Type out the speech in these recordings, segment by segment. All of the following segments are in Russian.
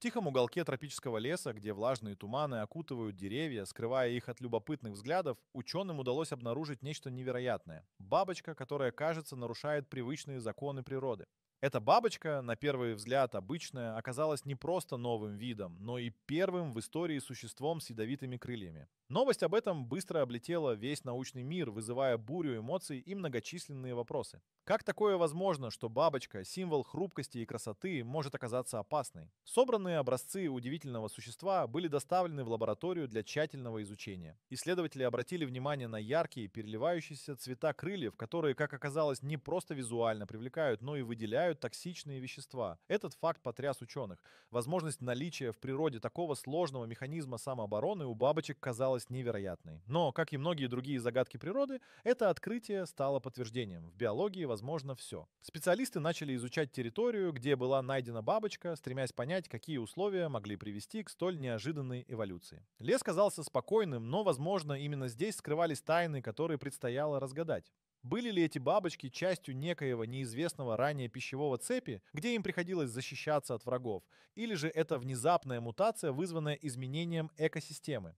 В тихом уголке тропического леса, где влажные туманы окутывают деревья, скрывая их от любопытных взглядов, ученым удалось обнаружить нечто невероятное. Бабочка, которая, кажется, нарушает привычные законы природы. Эта бабочка, на первый взгляд обычная, оказалась не просто новым видом, но и первым в истории существом с ядовитыми крыльями. Новость об этом быстро облетела весь научный мир, вызывая бурю эмоций и многочисленные вопросы. Как такое возможно, что бабочка, символ хрупкости и красоты, может оказаться опасной? Собранные образцы удивительного существа были доставлены в лабораторию для тщательного изучения. Исследователи обратили внимание на яркие, переливающиеся цвета крыльев, которые, как оказалось, не просто визуально привлекают, но и выделяют выделяют токсичные вещества. Этот факт потряс ученых. Возможность наличия в природе такого сложного механизма самообороны у бабочек казалась невероятной. Но, как и многие другие загадки природы, это открытие стало подтверждением. В биологии возможно все. Специалисты начали изучать территорию, где была найдена бабочка, стремясь понять, какие условия могли привести к столь неожиданной эволюции. Лес казался спокойным, но, возможно, именно здесь скрывались тайны, которые предстояло разгадать. Были ли эти бабочки частью некоего неизвестного ранее пищевого цепи, где им приходилось защищаться от врагов, или же это внезапная мутация, вызванная изменением экосистемы?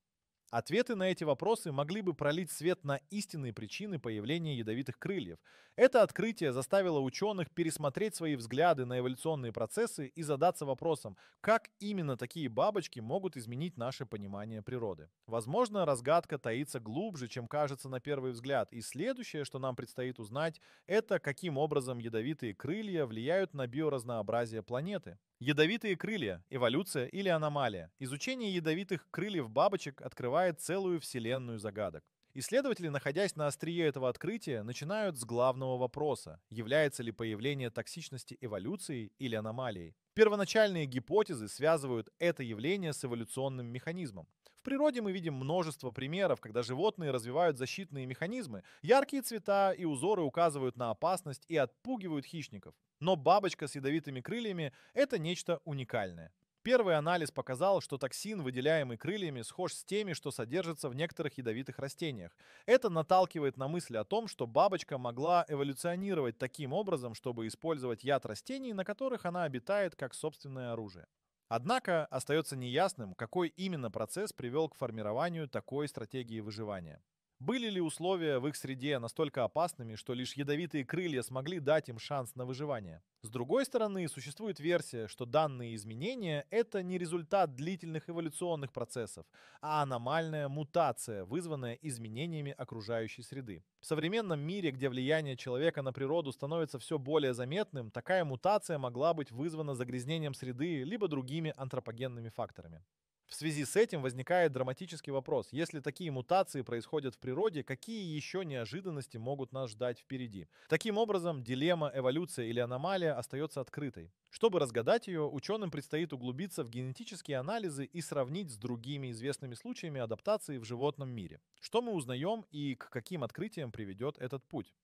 Ответы на эти вопросы могли бы пролить свет на истинные причины появления ядовитых крыльев. Это открытие заставило ученых пересмотреть свои взгляды на эволюционные процессы и задаться вопросом, как именно такие бабочки могут изменить наше понимание природы. Возможно, разгадка таится глубже, чем кажется на первый взгляд, и следующее, что нам предстоит узнать, это каким образом ядовитые крылья влияют на биоразнообразие планеты. Ядовитые крылья. Эволюция или аномалия. Изучение ядовитых крыльев бабочек открывает целую вселенную загадок. Исследователи, находясь на острие этого открытия, начинают с главного вопроса, является ли появление токсичности эволюцией или аномалией. Первоначальные гипотезы связывают это явление с эволюционным механизмом. В природе мы видим множество примеров, когда животные развивают защитные механизмы. Яркие цвета и узоры указывают на опасность и отпугивают хищников. Но бабочка с ядовитыми крыльями — это нечто уникальное. Первый анализ показал, что токсин, выделяемый крыльями, схож с теми, что содержится в некоторых ядовитых растениях. Это наталкивает на мысль о том, что бабочка могла эволюционировать таким образом, чтобы использовать яд растений, на которых она обитает, как собственное оружие. Однако остается неясным, какой именно процесс привел к формированию такой стратегии выживания. Были ли условия в их среде настолько опасными, что лишь ядовитые крылья смогли дать им шанс на выживание? С другой стороны, существует версия, что данные изменения — это не результат длительных эволюционных процессов, а аномальная мутация, вызванная изменениями окружающей среды. В современном мире, где влияние человека на природу становится все более заметным, такая мутация могла быть вызвана загрязнением среды либо другими антропогенными факторами. В связи с этим возникает драматический вопрос. Если такие мутации происходят в природе, какие еще неожиданности могут нас ждать впереди? Таким образом, дилемма эволюция или аномалия остается открытой. Чтобы разгадать ее, ученым предстоит углубиться в генетические анализы и сравнить с другими известными случаями адаптации в животном мире. Что мы узнаем и к каким открытиям приведет этот путь?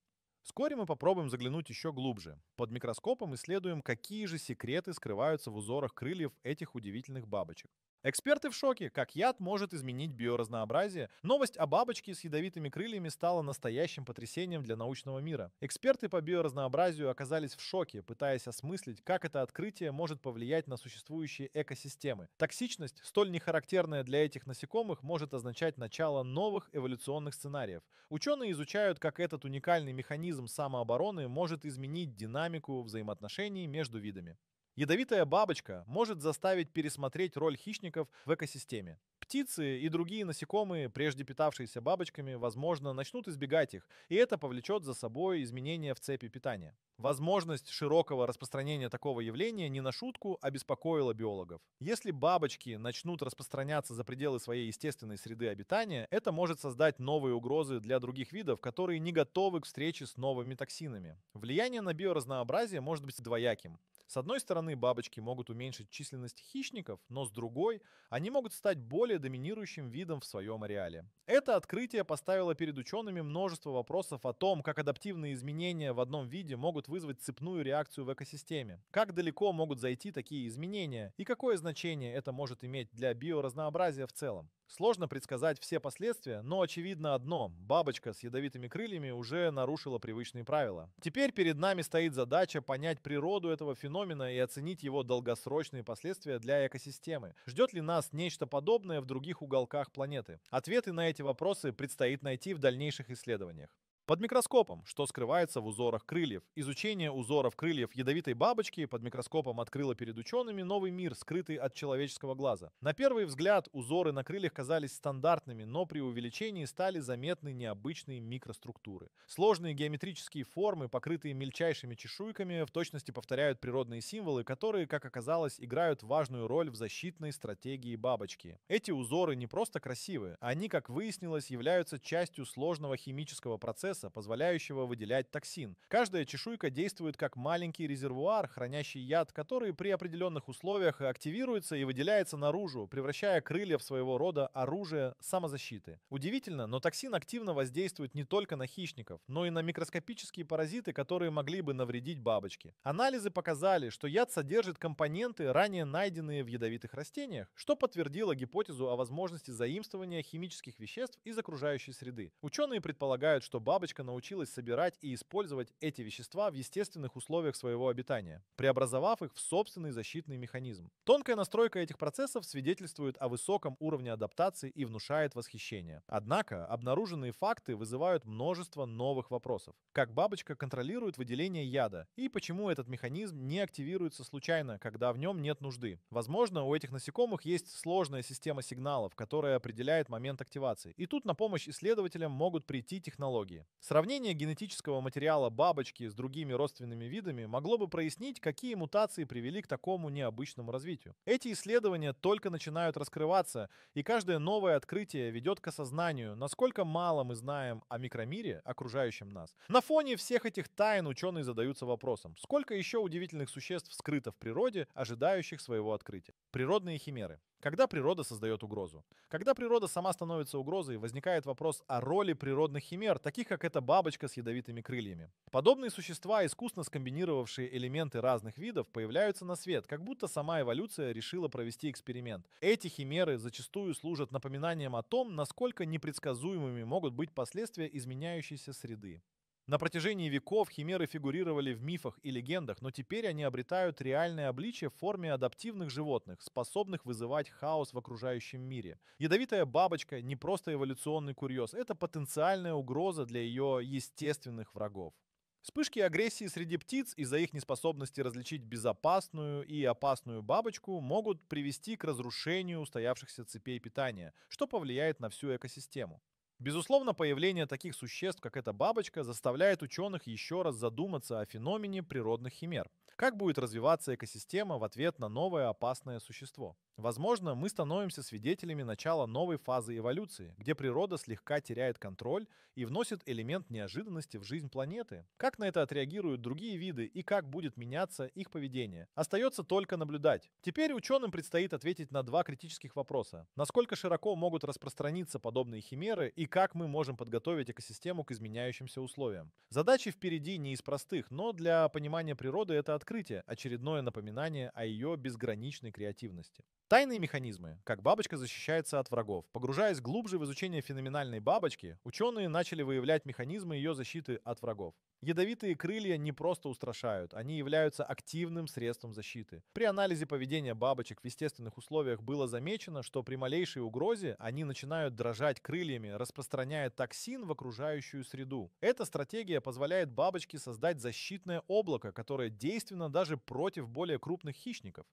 Вскоре мы попробуем заглянуть еще глубже. Под микроскопом исследуем, какие же секреты скрываются в узорах крыльев этих удивительных бабочек. Эксперты в шоке, как яд может изменить биоразнообразие. Новость о бабочке с ядовитыми крыльями стала настоящим потрясением для научного мира. Эксперты по биоразнообразию оказались в шоке, пытаясь осмыслить, как это открытие может повлиять на существующие экосистемы. Токсичность, столь нехарактерная для этих насекомых, может означать начало новых эволюционных сценариев. Ученые изучают, как этот уникальный механизм самообороны может изменить динамику взаимоотношений между видами. Ядовитая бабочка может заставить пересмотреть роль хищников в экосистеме. Птицы и другие насекомые, прежде питавшиеся бабочками, возможно, начнут избегать их, и это повлечет за собой изменения в цепи питания. Возможность широкого распространения такого явления не на шутку обеспокоила биологов. Если бабочки начнут распространяться за пределы своей естественной среды обитания, это может создать новые угрозы для других видов, которые не готовы к встрече с новыми токсинами. Влияние на биоразнообразие может быть двояким. С одной стороны, стороны, бабочки могут уменьшить численность хищников, но с другой, они могут стать более доминирующим видом в своем ареале. Это открытие поставило перед учеными множество вопросов о том, как адаптивные изменения в одном виде могут вызвать цепную реакцию в экосистеме, как далеко могут зайти такие изменения и какое значение это может иметь для биоразнообразия в целом. Сложно предсказать все последствия, но очевидно одно – бабочка с ядовитыми крыльями уже нарушила привычные правила. Теперь перед нами стоит задача понять природу этого феномена и оценить, оценить его долгосрочные последствия для экосистемы. Ждет ли нас нечто подобное в других уголках планеты? Ответы на эти вопросы предстоит найти в дальнейших исследованиях. Под микроскопом, что скрывается в узорах крыльев. Изучение узоров крыльев ядовитой бабочки под микроскопом открыло перед учеными новый мир, скрытый от человеческого глаза. На первый взгляд узоры на крыльях казались стандартными, но при увеличении стали заметны необычные микроструктуры. Сложные геометрические формы, покрытые мельчайшими чешуйками, в точности повторяют природные символы, которые, как оказалось, играют важную роль в защитной стратегии бабочки. Эти узоры не просто красивые, они, как выяснилось, являются частью сложного химического процесса, веса, позволяющего выделять токсин. Каждая чешуйка действует как маленький резервуар, хранящий яд, который при определенных условиях активируется и выделяется наружу, превращая крылья в своего рода оружие самозащиты. Удивительно, но токсин активно воздействует не только на хищников, но и на микроскопические паразиты, которые могли бы навредить бабочке. Анализы показали, что яд содержит компоненты, ранее найденные в ядовитых растениях, что подтвердило гипотезу о возможности заимствования химических веществ из окружающей среды. Ученые предполагают, что бабочка клеточка научилась собирать и использовать эти вещества в естественных условиях своего обитания, преобразовав их в собственный защитный механизм. Тонкая настройка этих процессов свидетельствует о высоком уровне адаптации и внушает восхищение. Однако обнаруженные факты вызывают множество новых вопросов. Как бабочка контролирует выделение яда и почему этот механизм не активируется случайно, когда в нем нет нужды? Возможно, у этих насекомых есть сложная система сигналов, которая определяет момент активации. И тут на помощь исследователям могут прийти технологии. Сравнение генетического материала бабочки с другими родственными видами могло бы прояснить, какие мутации привели к такому необычному развитию. Эти исследования только начинают раскрываться, и каждое новое открытие ведет к осознанию, насколько мало мы знаем о микромире, окружающем нас. На фоне всех этих тайн ученые задаются вопросом, сколько еще удивительных существ скрыто в природе, ожидающих своего открытия. Природные химеры. Когда природа создает угрозу? Когда природа сама становится угрозой, возникает вопрос о роли природных химер, таких как эта бабочка с ядовитыми крыльями. Подобные существа, искусно скомбинировавшие элементы разных видов, появляются на свет, как будто сама эволюция решила провести эксперимент. Эти химеры зачастую служат напоминанием о том, насколько непредсказуемыми могут быть последствия изменяющейся среды. На протяжении веков химеры фигурировали в мифах и легендах, но теперь они обретают реальное обличие в форме адаптивных животных, способных вызывать хаос в окружающем мире. Ядовитая бабочка — не просто эволюционный курьез, это потенциальная угроза для ее естественных врагов. Вспышки агрессии среди птиц из-за их неспособности различить безопасную и опасную бабочку могут привести к разрушению устоявшихся цепей питания, что повлияет на всю экосистему. Безусловно, появление таких существ, как эта бабочка, заставляет ученых еще раз задуматься о феномене природных химер. Как будет развиваться экосистема в ответ на новое опасное существо? Возможно, мы становимся свидетелями начала новой фазы эволюции, где природа слегка теряет контроль и вносит элемент неожиданности в жизнь планеты. Как на это отреагируют другие виды и как будет меняться их поведение, остается только наблюдать. Теперь ученым предстоит ответить на два критических вопроса. Насколько широко могут распространиться подобные химеры и как мы можем подготовить экосистему к изменяющимся условиям. Задачи впереди не из простых, но для понимания природы это открытие, очередное напоминание о ее безграничной креативности. Тайные механизмы, как бабочка защищается от врагов. Погружаясь глубже в изучение феноменальной бабочки, ученые начали выявлять механизмы ее защиты от врагов. Ядовитые крылья не просто устрашают, они являются активным средством защиты. При анализе поведения бабочек в естественных условиях было замечено, что при малейшей угрозе они начинают дрожать крыльями, распространяются распространяя токсин в окружающую среду. Эта стратегия позволяет бабочке создать защитное облако, которое действенно даже против более крупных хищников.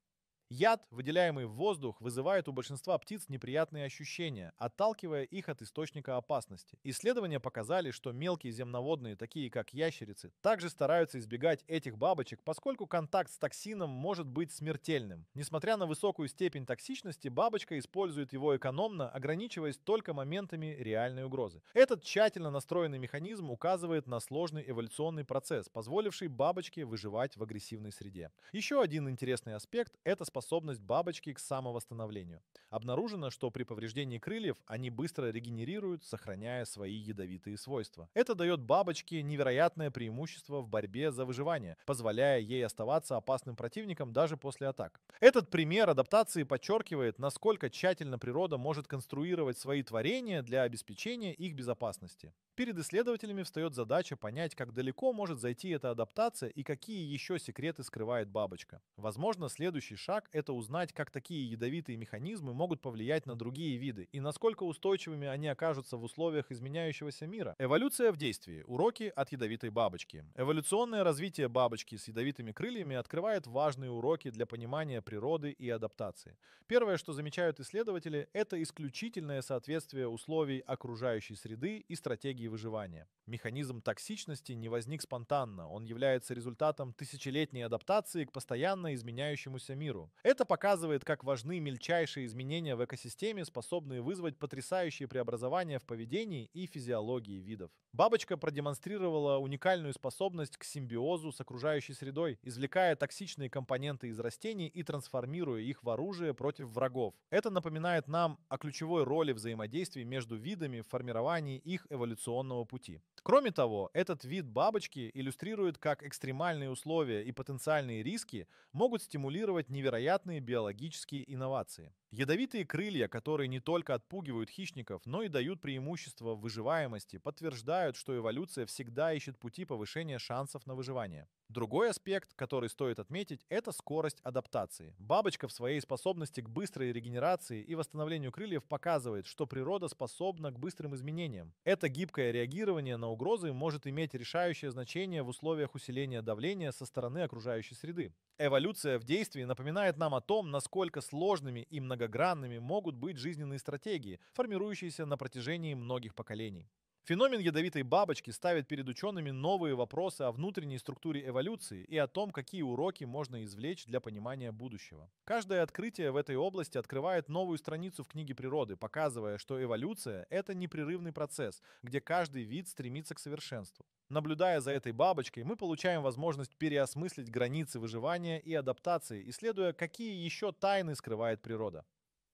Яд, выделяемый в воздух, вызывает у большинства птиц неприятные ощущения, отталкивая их от источника опасности. Исследования показали, что мелкие земноводные, такие как ящерицы, также стараются избегать этих бабочек, поскольку контакт с токсином может быть смертельным. Несмотря на высокую степень токсичности, бабочка использует его экономно, ограничиваясь только моментами реальной угрозы. Этот тщательно настроенный механизм указывает на сложный эволюционный процесс, позволивший бабочке выживать в агрессивной среде. Еще один интересный аспект – это способность бабочки к самовосстановлению. Обнаружено, что при повреждении крыльев они быстро регенерируют, сохраняя свои ядовитые свойства. Это дает бабочке невероятное преимущество в борьбе за выживание, позволяя ей оставаться опасным противником даже после атак. Этот пример адаптации подчеркивает, насколько тщательно природа может конструировать свои творения для обеспечения их безопасности. Перед исследователями встает задача понять, как далеко может зайти эта адаптация и какие еще секреты скрывает бабочка. Возможно, следующий шаг как это узнать, как такие ядовитые механизмы могут повлиять на другие виды и насколько устойчивыми они окажутся в условиях изменяющегося мира? Эволюция в действии. Уроки от ядовитой бабочки. Эволюционное развитие бабочки с ядовитыми крыльями открывает важные уроки для понимания природы и адаптации. Первое, что замечают исследователи, это исключительное соответствие условий окружающей среды и стратегии выживания. Механизм токсичности не возник спонтанно, он является результатом тысячелетней адаптации к постоянно изменяющемуся миру. Это показывает, как важны мельчайшие изменения в экосистеме, способные вызвать потрясающие преобразования в поведении и физиологии видов. Бабочка продемонстрировала уникальную способность к симбиозу с окружающей средой, извлекая токсичные компоненты из растений и трансформируя их в оружие против врагов. Это напоминает нам о ключевой роли взаимодействия между видами в формировании их эволюционного пути. Кроме того, этот вид бабочки иллюстрирует, как экстремальные условия и потенциальные риски могут стимулировать невероятные невероятные биологические инновации. Ядовитые крылья, которые не только отпугивают хищников, но и дают преимущество в выживаемости, подтверждают, что эволюция всегда ищет пути повышения шансов на выживание. Другой аспект, который стоит отметить, это скорость адаптации. Бабочка в своей способности к быстрой регенерации и восстановлению крыльев показывает, что природа способна к быстрым изменениям. Это гибкое реагирование на угрозы может иметь решающее значение в условиях усиления давления со стороны окружающей среды. Эволюция в действии напоминает нам о том, насколько сложными и многосторонними многогранными могут быть жизненные стратегии, формирующиеся на протяжении многих поколений. Феномен ядовитой бабочки ставит перед учеными новые вопросы о внутренней структуре эволюции и о том, какие уроки можно извлечь для понимания будущего. Каждое открытие в этой области открывает новую страницу в книге природы, показывая, что эволюция — это непрерывный процесс, где каждый вид стремится к совершенству. Наблюдая за этой бабочкой, мы получаем возможность переосмыслить границы выживания и адаптации, исследуя, какие еще тайны скрывает природа.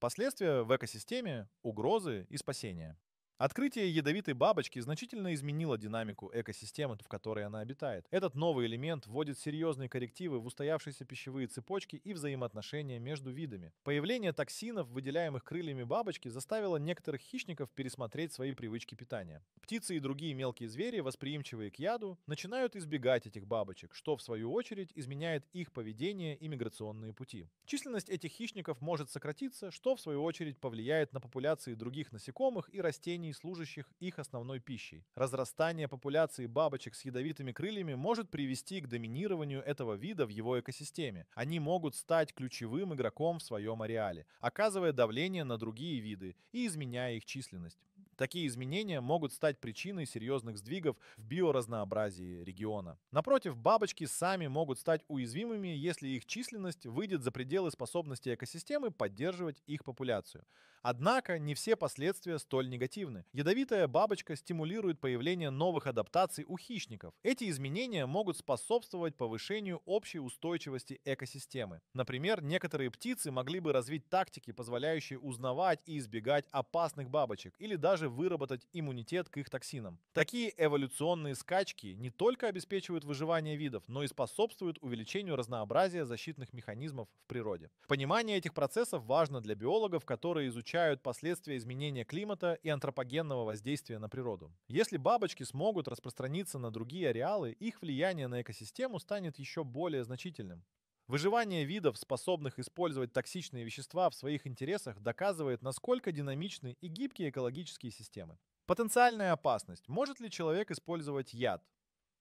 Последствия в экосистеме, угрозы и спасения. Открытие ядовитой бабочки значительно изменило динамику экосистемы, в которой она обитает. Этот новый элемент вводит серьезные коррективы в устоявшиеся пищевые цепочки и взаимоотношения между видами. Появление токсинов, выделяемых крыльями бабочки, заставило некоторых хищников пересмотреть свои привычки питания. Птицы и другие мелкие звери, восприимчивые к яду, начинают избегать этих бабочек, что в свою очередь изменяет их поведение и миграционные пути. Численность этих хищников может сократиться, что в свою очередь повлияет на популяции других насекомых и растений растений, служащих их основной пищей. Разрастание популяции бабочек с ядовитыми крыльями может привести к доминированию этого вида в его экосистеме. Они могут стать ключевым игроком в своем ареале, оказывая давление на другие виды и изменяя их численность. Такие изменения могут стать причиной серьезных сдвигов в биоразнообразии региона. Напротив, бабочки сами могут стать уязвимыми, если их численность выйдет за пределы способности экосистемы поддерживать их популяцию. Однако не все последствия столь негативны. Ядовитая бабочка стимулирует появление новых адаптаций у хищников. Эти изменения могут способствовать повышению общей устойчивости экосистемы. Например, некоторые птицы могли бы развить тактики, позволяющие узнавать и избегать опасных бабочек, или даже выработать иммунитет к их токсинам. Такие эволюционные скачки не только обеспечивают выживание видов, но и способствуют увеличению разнообразия защитных механизмов в природе. Понимание этих процессов важно для биологов, которые изучают последствия изменения климата и антропогенного воздействия на природу. Если бабочки смогут распространиться на другие ареалы, их влияние на экосистему станет еще более значительным. Выживание видов, способных использовать токсичные вещества в своих интересах, доказывает, насколько динамичны и гибкие экологические системы. Потенциальная опасность. Может ли человек использовать яд?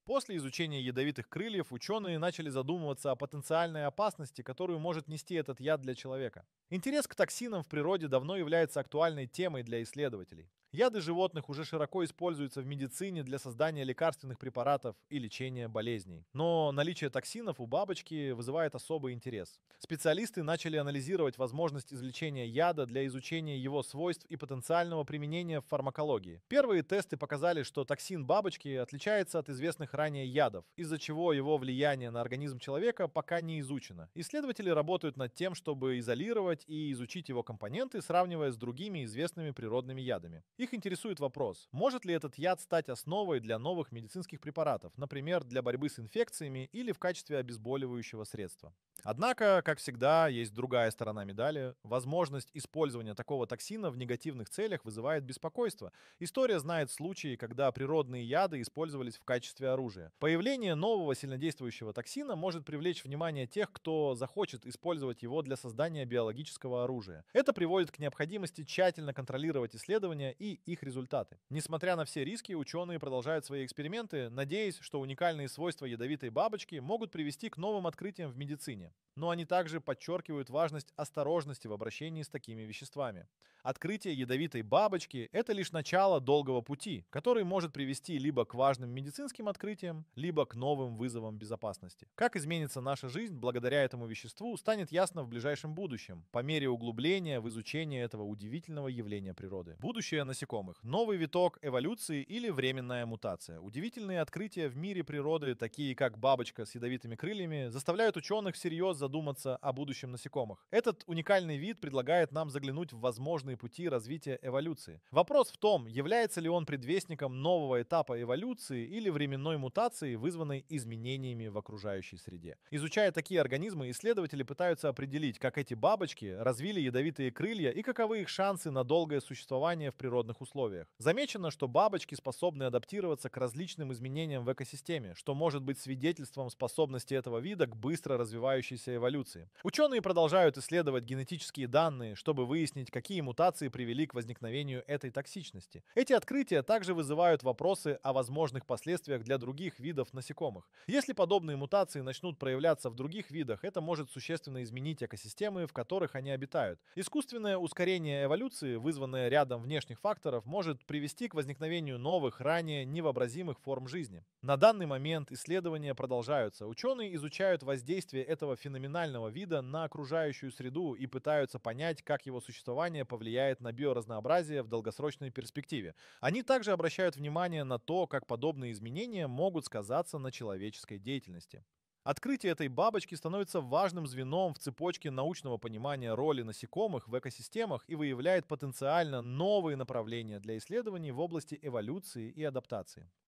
После изучения ядовитых крыльев ученые начали задумываться о потенциальной опасности, которую может нести этот яд для человека. Интерес к токсинам в природе давно является актуальной темой для исследователей. Яды животных уже широко используются в медицине для создания лекарственных препаратов и лечения болезней. Но наличие токсинов у бабочки вызывает особый интерес. Специалисты начали анализировать возможность извлечения яда для изучения его свойств и потенциального применения в фармакологии. Первые тесты показали, что токсин бабочки отличается от известных ранее ядов, из-за чего его влияние на организм человека пока не изучено. Исследователи работают над тем, чтобы изолировать и изучить его компоненты, сравнивая с другими известными природными ядами. Их интересует вопрос, может ли этот яд стать основой для новых медицинских препаратов, например, для борьбы с инфекциями или в качестве обезболивающего средства. Однако, как всегда, есть другая сторона медали. Возможность использования такого токсина в негативных целях вызывает беспокойство. История знает случаи, когда природные яды использовались в качестве оружия. Появление нового сильнодействующего токсина может привлечь внимание тех, кто захочет использовать его для создания биологического оружия. Это приводит к необходимости тщательно контролировать исследования и их результаты. Несмотря на все риски, ученые продолжают свои эксперименты, надеясь, что уникальные свойства ядовитой бабочки могут привести к новым открытиям в медицине. Но они также подчеркивают важность осторожности в обращении с такими веществами. Открытие ядовитой бабочки – это лишь начало долгого пути, который может привести либо к важным медицинским открытиям, либо к новым вызовам безопасности. Как изменится наша жизнь благодаря этому веществу, станет ясно в ближайшем будущем, по мере углубления в изучение этого удивительного явления природы. Будущее насекомых. Новый виток эволюции или временная мутация. Удивительные открытия в мире природы, такие как бабочка с ядовитыми крыльями, заставляют ученых всерьез задуматься о будущем насекомых. Этот уникальный вид предлагает нам заглянуть в возможные возможные пути развития эволюции. Вопрос в том, является ли он предвестником нового этапа эволюции или временной мутации, вызванной изменениями в окружающей среде. Изучая такие организмы, исследователи пытаются определить, как эти бабочки развили ядовитые крылья и каковы их шансы на долгое существование в природных условиях. Замечено, что бабочки способны адаптироваться к различным изменениям в экосистеме, что может быть свидетельством способности этого вида к быстро развивающейся эволюции. Ученые продолжают исследовать генетические данные, чтобы выяснить, какие мутации мутации привели к возникновению этой токсичности. Эти открытия также вызывают вопросы о возможных последствиях для других видов насекомых. Если подобные мутации начнут проявляться в других видах, это может существенно изменить экосистемы, в которых они обитают. Искусственное ускорение эволюции, вызванное рядом внешних факторов, может привести к возникновению новых, ранее невообразимых форм жизни. На данный момент исследования продолжаются. Ученые изучают воздействие этого феноменального вида на окружающую среду и пытаются понять, как его существование повлияет влияет на биоразнообразие в долгосрочной перспективе. Они также обращают внимание на то, как подобные изменения могут сказаться на человеческой деятельности. Открытие этой бабочки становится важным звеном в цепочке научного понимания роли насекомых в экосистемах и выявляет потенциально новые направления для исследований в области эволюции и адаптации.